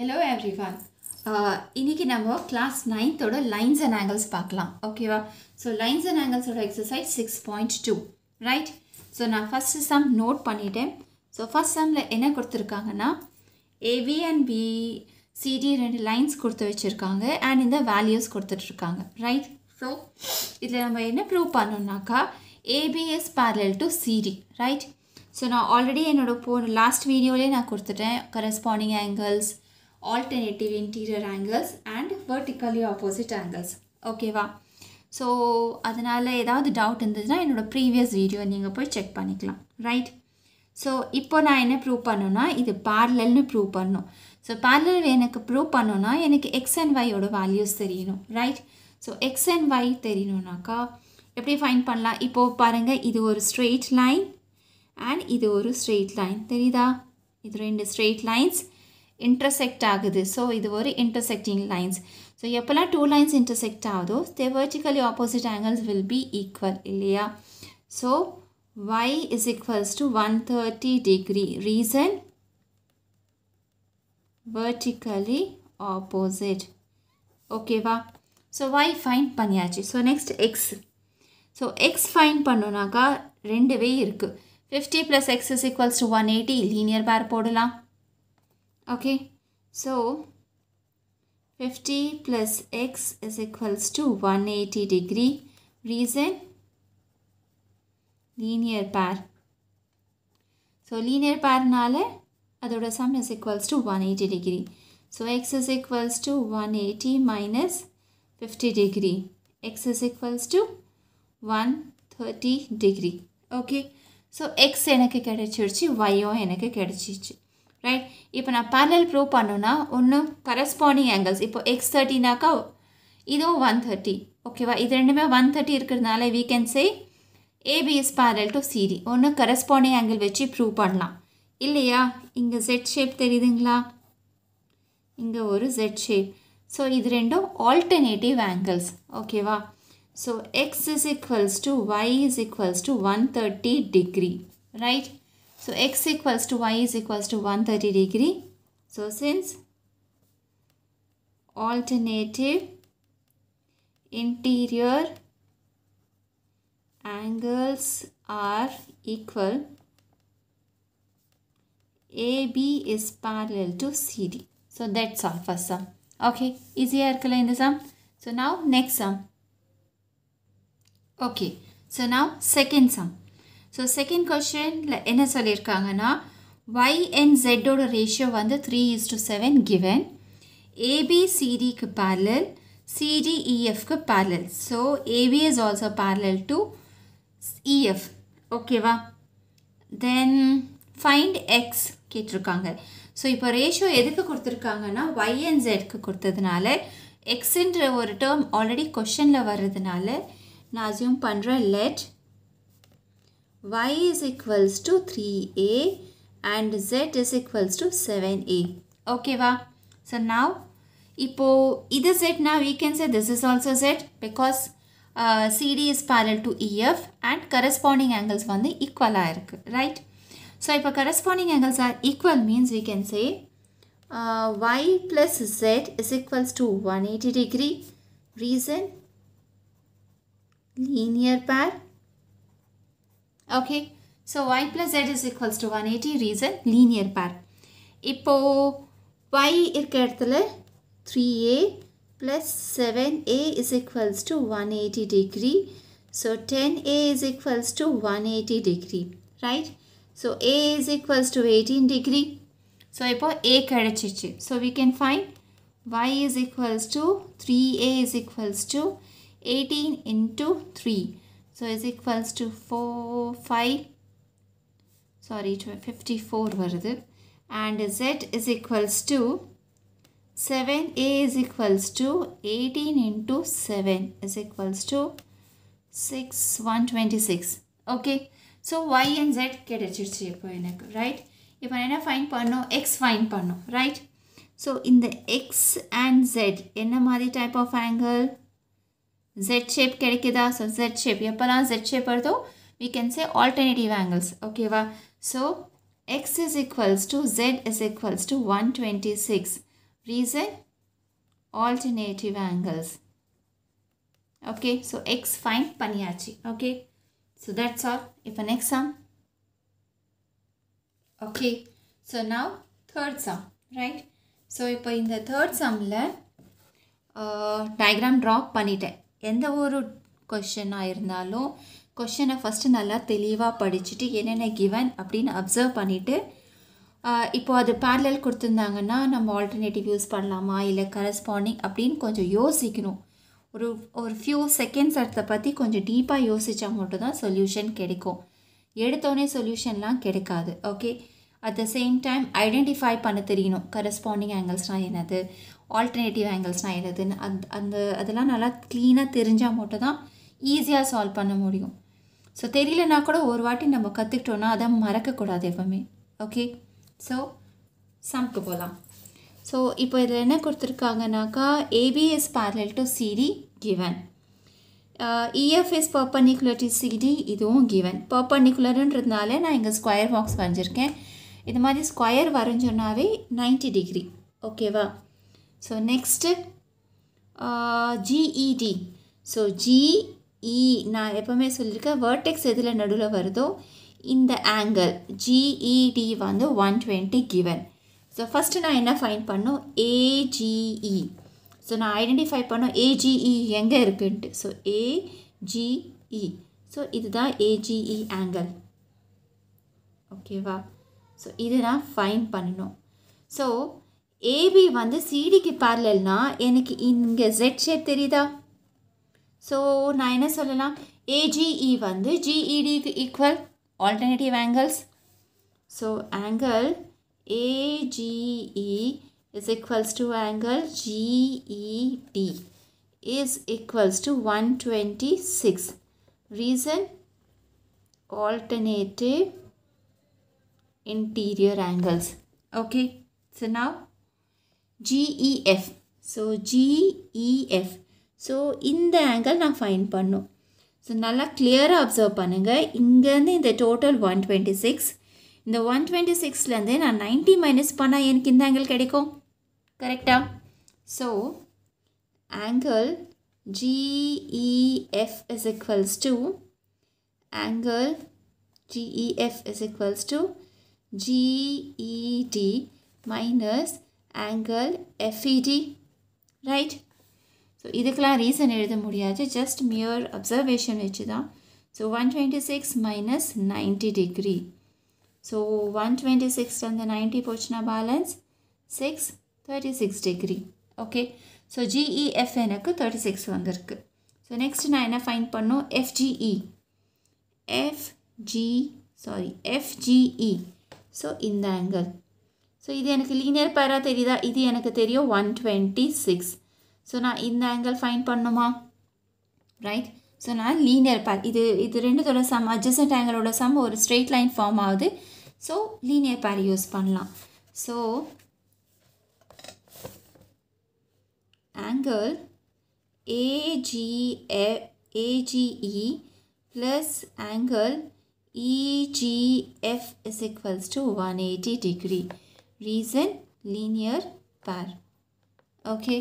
Hello every one இன்றைக்கி நம்ம class நைன்த்தோட லைன்ஸ் அண்ட் ஆங்கிள்ஸ் பார்க்கலாம் ஓகேவா ஸோ லைன்ஸ் அண்ட் ஆங்கிள்ஸோட exercise six point two right so நான் ஃபஸ்ட்டு சம் நோட் பண்ணிட்டேன் ஸோ ஃபஸ்ட் சம்மில் என்ன கொடுத்துருக்காங்கன்னா ஏவி அண்ட் பி சிடி ரெண்டு லைன்ஸ் கொடுத்து வச்சுருக்காங்க அண்ட் இந்த வேல்யூஸ் கொடுத்துட்ருக்காங்க ரைட் ஸோ இதில் நம்ம என்ன ப்ரூவ் பண்ணோம்னாக்கா A B is parallel to C D right so நான் ஆல்ரெடி என்னோடய போ லாஸ்ட் வீடியோலேயே நான் கொடுத்துட்டேன் corresponding angles alternative interior angles and vertically opposite angles ஓகேவா ஸோ அதனால் ஏதாவது டவுட் இருந்ததுன்னா என்னோடய ப்ரீவியஸ் வீடியோ நீங்கள் போய் செக் பண்ணிக்கலாம் ரைட் ஸோ இப்போ நான் என்ன prove பண்ணும்னா இது பேரலல்னு ப்ரூவ் பண்ணணும் ஸோ parallel எனக்கு prove பண்ணும்னா எனக்கு and y ஒய்யோட வேல்யூஸ் தெரியணும் right so x and y தெரியினும்னாக்கா எப்படி ஃபைன் பண்ணலாம் இப்போது பாரங்க இது ஒரு ஸ்ட்ரெயிட் லைன் அண்ட் இது ஒரு straight லைன் தெரியுதா இது ரெண்டு ஸ்ட்ரெயிட் லைன்ஸ் இன்டர்செக்ட் ஆகுது ஸோ இது ஒரு இன்டர்செக்டிங் லைன்ஸ் ஸோ எப்போல்லாம் டூ லைன்ஸ் இன்டர்செக்ட் ஆகுதோ they vertically opposite angles will be equal இல்லையா so y is equals to one thirty degree reason vertically opposite ஓகேவா ஸோ வை ஃபைன் பண்ணியாச்சு so next x so x find பண்ணுனாக்கா ரெண்டு way இருக்குது fifty plus x is equals to one eighty linear pair போடலாம் okay so 50 plus x is equals to 180 degree reason linear pair so linear pairனால அதோட sum is equals to 180 degree so x is equals to 180 minus 50 degree x is equals to 130 degree okay so x எனக்கு கிடைச்சிருச்சு yோ எனக்கு கிடைச்சிச்சு right இப்போ நான் barrel prove பண்ணோன்னா ஒன்று corresponding angles இப்போ எக்ஸ் தேர்ட்டினாக்கா இதுவும் ஒன் தேர்ட்டி ஓகேவா இது ரெண்டுமே ஒன் தேர்ட்டி இருக்கிறதுனால we can say A B is parallel to C D ஒன்று கரஸ்பாண்டிங் ஆங்கிள் வச்சு ப்ரூவ் பண்ணலாம் இல்லையா இங்கே ஜெட் ஷேப் தெரியுதுங்களா இங்கே ஒரு ஜெட் ஷேப் ஸோ இது ரெண்டும் ஆல்டர்னேட்டிவ் ஆங்கிள்ஸ் ஓகேவா so x is is to y is is to one thirty degree right So x equals to y is equals to 130 degree. So since alternative interior angles are equal AB is parallel to CD. So that's all for sum. Okay, easy clear in the sum. So now next sum. Okay, so now second sum. So second கொஷனில் என்ன சொல்லியிருக்காங்கன்னா y and ஜெட்டோட ratio வந்து three is to seven given ஏபிசிடிக்கு parallel சிடிஇஎஃப்க்கு parallel so A B is also parallel to E F ஓகேவா then find x கேட்டிருக்காங்க so இப்போ ரேஷியோ எதுக்கு கொடுத்துருக்காங்கன்னா ஒய் அண்ட் ஜெட்க்கு கொடுத்ததுனால எக்ஸுன்ற ஒரு டேர்ம் ஆல்ரெடி கொஷனில் வர்றதுனால நான் அசியூம் பண்ணுறேன் let y is equals to 3a and z is equals to 7a. Okay, so now Ipo either z now we can say this is also z because uh, CD is parallel to EF and corresponding angles are equal right so இப்போ corresponding angles are equal means we can say uh, y plus z is equals to 180 degree reason linear pair Okay. So y plus z is equals to 180 reason linear pair. இப்போ y இருக்க இடத்துல 3a plus 7a is equals to 180 degree. So 10a is equals to 180 degree. Right? So a is equals to 18 degree. So இப்போ a கிடைச்சிச்சு. So we can find y is equals to 3a is equals to 18 into 3. So is equals to 4, 5, sorry 54 and z is equals to 7 a is equals to 18 into 7 is equals to 6 126 okay so y and z கிடைச்சிருச்சு இப்போ எனக்கு right இப்போ என்ன find பண்ணோம் x find பண்ணோம் right so in the x and z என்ன மாதிரி type of angle. Z shape கிடைக்குதா so Z shape Yapala Z shape வருதோ we can say alternative angles ஓகேவா so x is equals to Z is equals to 126 reason alternative angles okay so x find paniachi. okay so that's all if an next sum okay so now third sum right so in the third sumல uh, diagram drop பண்ணிட்டேன் எந்த ஒரு கொஷனாக இருந்தாலும் கொஷனை first நல்லா தெளிவாக படிச்சுட்டு என்னென்ன given அப்படின்னு observe பண்ணிவிட்டு இப்போ அது பேரலல் கொடுத்துருந்தாங்கன்னா நம்ம ஆல்டர்னேட்டிவ் யூஸ் பண்ணலாமா இல்லை கரஸ்பாண்டிங் அப்படின்னு கொஞ்சம் யோசிக்கணும் ஒரு ஒரு ஃபியூ செகண்ட்ஸ் அடுத்த பற்றி கொஞ்சம் டீப்பாக யோசித்தா மட்டும் தான் சொல்யூஷன் கிடைக்கும் எடுத்தோடனே சொல்யூஷன்லாம் கிடைக்காது okay at the same time identify பண்ண தெரியணும் கரஸ்பாண்டிங் ஆங்கிள்ஸ்னால் என்னது ஆல்டர்னேட்டிவ் ஆங்கிள்ஸ்னால் எதுன்னு அந்த அந்த அதெல்லாம் நல்லா க்ளீனாக தெரிஞ்சால் மட்டும் தான் ஈஸியாக சால்வ் பண்ண முடியும் ஸோ தெரியலனா கூட ஒரு வாட்டி நம்ம கற்றுக்கிட்டோன்னா அதை மறக்கக்கூடாது எப்பவுமே ஓகே ஸோ சமக்கு போகலாம் ஸோ இப்போ இதில் என்ன கொடுத்துருக்காங்கனாக்கா A B is parallel to C D given E F is perpendicular C D இதுவும் கிவன் பர்பர்னிகுலருன்றதுனால நான் இங்கே ஸ்கொயர் பாக்ஸ் வரைஞ்சிருக்கேன் இது மாதிரி ஸ்கொயர் வரைஞ்சோன்னாவே நைன்டி டிகிரி ஓகேவா so next G E D so G E நான் எப்போவுமே சொல்லியிருக்கேன் வேர்டெக்ஸ் எதில் நடுவில் வருதோ இந்த ஆங்கிள் ஜிஇடி e வந்து one twenty given so first நான் என்ன ஃபைன் பண்ணோம் ஏஜிஇ ஸோ e. நான் ஐடென்டிஃபை பண்ணோம் ஏஜிஇ e எங்கே இருக்குன்ட்டு ஸோ ஏஜிஇ ஸோ இதுதான் ஏஜிஇ ஆங்கிள் ஓகேவா ஸோ இது நான் ஃபைன் பண்ணணும் ஸோ AB வந்து CD க்கு parallelனா எனக்கு இங்க Z shape தெரியதா so நான் என்ன AGE வந்து GED equal alternative angles so angle AGE is equals to angle GED is equals to 126 reason alternative interior angles okay so now G E F so G E F so இந்த angle நான் find பண்ணும் so நல்லா கிளியராக observe பண்ணுங்கள் இங்கேருந்து இந்த total one twenty six இந்த one twenty சிக்ஸ்லேருந்து நான் நைன்ட்டி மைனஸ் பண்ணால் எனக்கு இந்த ஆங்கிள் கிடைக்கும் கரெக்டாக so angle GEF is equals to angle GEF is equals to GED minus angle FED right so இதுக்கெல்லாம் reason எழுத முடியாது just mere observation வச்சு so 126 minus 90 degree so 126 வந்து 90 போச்சுனா balance 6 36 degree okay so GEF எனக்கு 36 வந்திருக்கு so next நான் find பண்ணும் FGE FG sorry FGE so in the angle so இது எனக்கு லீனியர் பேராக தெரியுதா இது எனக்கு தெரியும் ஒன் டுவெண்ட்டி சிக்ஸ் ஸோ நான் இந்த ஆங்கிள் ஃபைன் பண்ணுமா ரைட் ஸோ நான் லீனியர் பேர் இது இது ரெண்டுத்தோட சம் அட்ஜஸ்ட் ஆங்கிளோட சம் ஒரு ஸ்ட்ரெயிட் லைன் ஃபார்ம் ஆகுது ஸோ லீனியர் பேர் யூஸ் பண்ணலாம் so angle A G E A G E plus angle E G F EGF is equals one eighty degree reason linear pair okay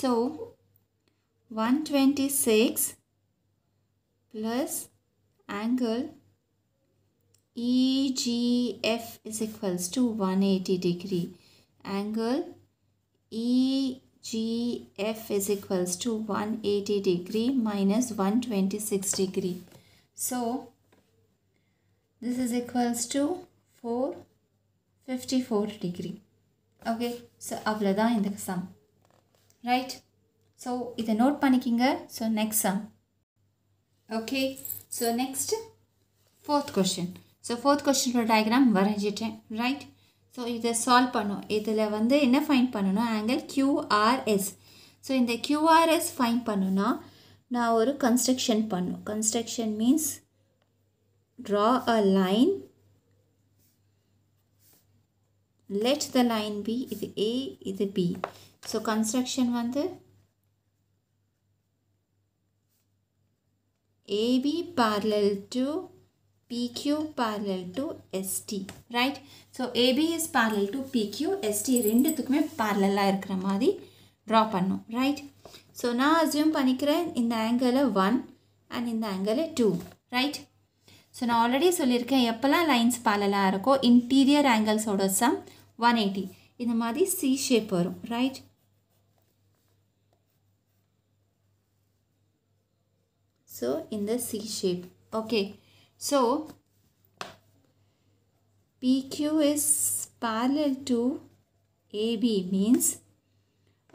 so 126 plus angle EGF is equals to 180 degree angle EGF is equals to 180 degree minus 126 degree. So, this is equals to 4 fifty four degree okay so அவ்வளோ தான் இந்த sum right so இதை note பண்ணிக்கிங்க so next sum okay so next fourth question so fourth கொஷினோட diagram வரைஞ்சிட்டேன் right so இதை solve பண்ணும் இதில் வந்து என்ன ஃபைன் பண்ணணும் ஆங்கிள் கியூஆர்எஸ் ஸோ இந்த கியூஆர்எஸ் ஃபைன் பண்ணுன்னா நான் ஒரு கன்ஸ்ட்ரக்ஷன் பண்ணும் construction means draw a line let the line be இது ஏ இது பி ஸோ கன்ஸ்ட்ரக்ஷன் வந்து AB parallel to PQ parallel to ST right so AB is parallel to PQ ST ரெண்டுத்துக்குமே parallelாக இருக்கிற மாதிரி ட்ரா பண்ணும் ரைட் ஸோ நான் assume பண்ணிக்கிறேன் இந்த ஆங்கிளை ஒன் அண்ட் இந்த ஆங்கிளை டூ ரைட் ஸோ நான் ஆல்ரெடி சொல்லியிருக்கேன் எப்போல்லாம் லைன்ஸ் பேரலாக இருக்கோ இன்டீரியர் ஆங்கிள்ஸோட சம் One eighty. In இந்த மாதிரி C shape, வரும் So in the C shape, okay. So PQ is parallel to AB means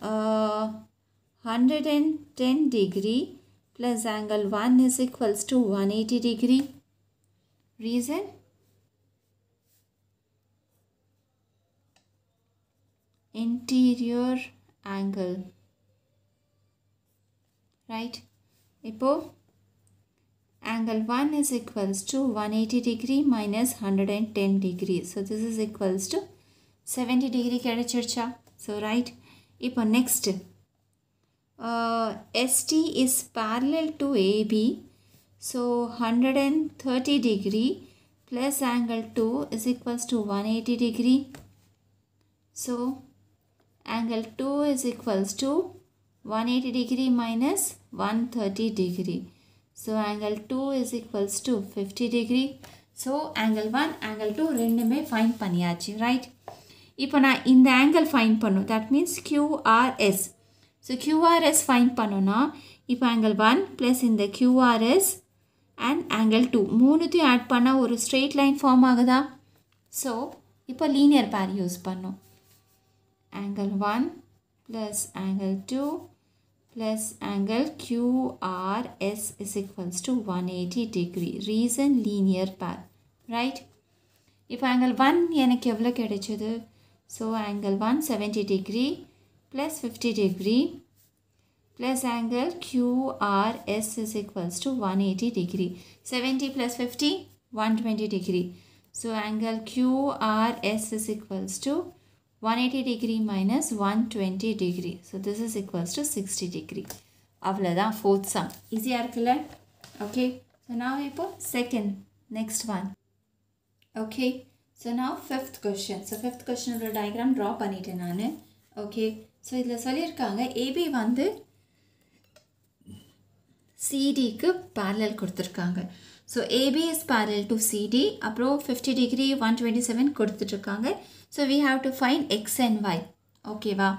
uh, 110 degree plus angle 1 is equals to 180 degree. Reason interior angle right இப்போ angle 1 is equals to 180 degree minus 110 degree so this is equals to 70 degree கிடைச்சிருச்சா so right இப்போ next uh, ST is parallel to AB so 130 degree plus angle 2 is equals to 180 degree so angle 2 is equals to 180 degree minus 130 degree. So angle 2 is equals to 50 degree. So angle 1, angle 2 ரெண்டுமே find பண்ணியாச்சு right? இப்போ in the angle find பண்ணும் that means QRS. So QRS find பண்ணும்னா if angle 1 plus the QRS and angle 2 மூணுத்தையும் add பண்ணால் ஒரு straight line form ஆகுதா So ipa linear பேர் use பண்ணும் angle 1 plus angle 2 plus angle QRS is equals to 180 degree. Reason linear path. Right? If angle 1 is equal to so angle one seventy degree plus 50 degree plus angle QRS is equals to 180 degree. 70 plus 50 120 degree. So angle QRS is equals to 180 degree minus 120 degree. So this is equals to 60 degree. அவ்வளோதான் fourth sum ஈஸியாக இருக்குல்ல okay so நான் இப்போ second next one okay so நான் fifth question so fifth கொஷினோட diagram draw பண்ணிட்டேன் நான் okay so இதில் சொல்லியிருக்காங்க ஏபி வந்து சிடிக்கு பேரலல் கொடுத்துருக்காங்க so A B is parallel to C D அப்புறம் fifty degree one twenty seven கொடுத்துட்ருக்காங்க so we have to find x and y ஓகேவா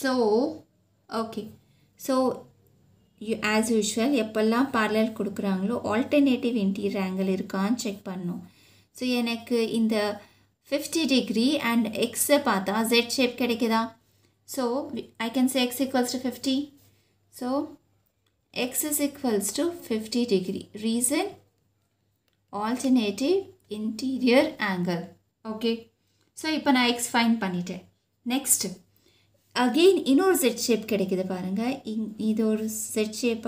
so okay so you as usual எப்போல்லாம் பார்லர் கொடுக்குறாங்களோ ஆல்டர்னேட்டிவ் இன்டீரியர் ஆங்கிள் இருக்கான்னு check பண்ணும் so எனக்கு இந்த fifty degree and எக்ஸை பார்த்தா ஜெட் ஷேப் கிடைக்குதா so I can say x equals to fifty so x is equals to fifty degree reason alternative interior angle. Okay. So, now I find panite. Next. Again, in our Z shape, either Z shape.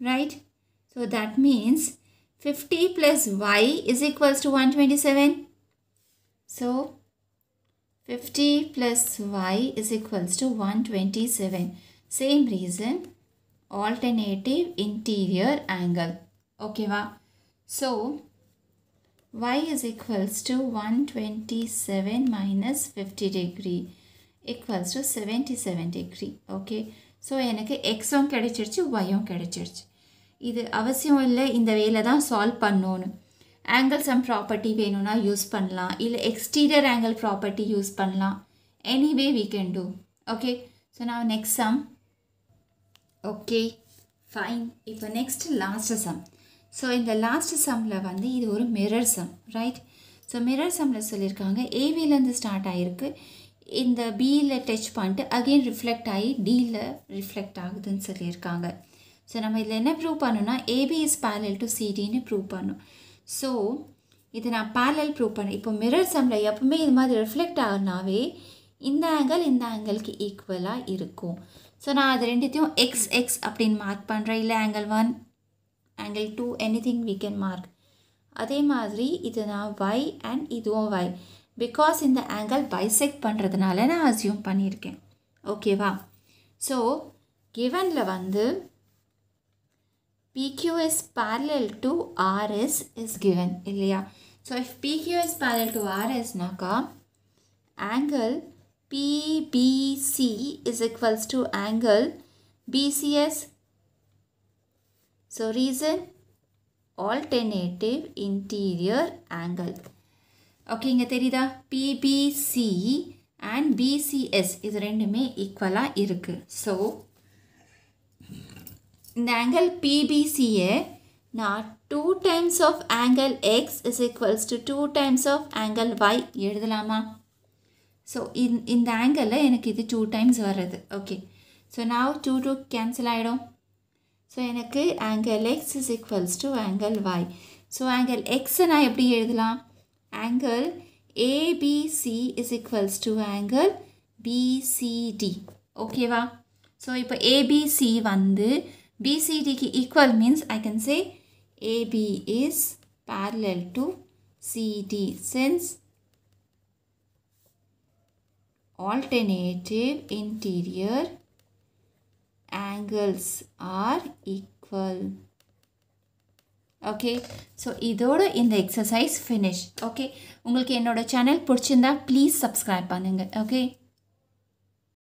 Right. So, that means 50 plus Y is equals to 127. So, 50 plus Y is equals to 127. Same reason, alternative interior angle. Okay, va. So, y is equals to 127 minus 50 degree equals to 77 degree. Okay. So, எனக்கு x கடைச்சிர்ச்சு, y ஒயும் கடைச்சிர்ச்சு. இது அவசியம் இல்லை இந்த வேலதான் solve பண்ணோனும். பண்ணோன்னு ஆங்கிள் property ப்ராப்பர்ட்டி வேணும்னா யூஸ் பண்ணலாம் இல்லை exterior angle property யூஸ் பண்ணலாம் anyway we can do okay so நான் நெக்ஸ்ட் சம் ஓகே ஃபைன் இப்போ நெக்ஸ்ட் லாஸ்ட் சம் ஸோ இந்த லாஸ்ட் சம்மில் வந்து இது ஒரு mirror sum right so mirror சம்மில் சொல்லியிருக்காங்க ஏவிலேருந்து ஸ்டார்ட் ஆகிருக்கு இந்த பியில் டச் பண்ணிட்டு அகெயின் ரிஃப்ளெக்ட் ஆகி டியில் ரிஃப்ளெக்ட் ஆகுதுன்னு சொல்லியிருக்காங்க ஸோ நம்ம இதில் என்ன ப்ரூவ் பண்ணோன்னா ஏபி இஸ் பேரல் டு சிடின்னு ப்ரூவ் பண்ணோம் ஸோ இதை நான் பேரல் ப்ரூவ் பண்ணேன் இப்போ மிரர் சம்மில் எப்பவுமே இது மாதிரி ரிஃப்ளெக்ட் ஆகுனாவே இந்த ஆங்கிள் இந்த ஆங்கிளுக்கு ஈக்குவலாக இருக்கும் ஸோ நான் அது ரெண்டுத்தையும் எக்ஸ் எக்ஸ் அப்படின்னு மார்க் பண்ணுறேன் இல்லை angle one angle 2 anything we can mark அதே மாதிரி இது நான் y and இதுவும் y பிகாஸ் இந்த ஆங்கிள் பைசெக்ட் பண்ணுறதுனால நான் அசியூம் பண்ணியிருக்கேன் Okay so கிவனில் வந்து PQ is parallel to RS is given இல்லையா So if PQ is parallel to RSனாக்கா angle PBC is equals to angle BCS So reason alternative interior angle. Okay, இங்க தெரியுதா BBC and BCS இது ரெண்டுமே ஈக்குவலாக இருக்குது so இந்த angle பிபிசியை நான் two times of angle x is equals to two times of angle y எழுதலாமா ஸோ இந்த ஆங்கிளில் எனக்கு இது டூ டைம்ஸ் வர்றது ஓகே ஸோ நான் டூ டூ கேன்சல் ஆகிடும் ஸோ எனக்கு angle x is equals to angle y so angle எக்ஸை நான் எப்படி எழுதலாம் angle A B C is equals to angle B C D ஓகேவா ஸோ இப்போ ஏபிசி வந்து பிசிடிக்கு equal means I can say A B is parallel to CD since alternative interior angles are equal okay so இதோட இந்த எக்ஸசைஸ் ஃபினிஷ் ஓகே உங்களுக்கு என்னோடய சேனல் பிடிச்சிருந்தா please subscribe பண்ணுங்கள் ஓகே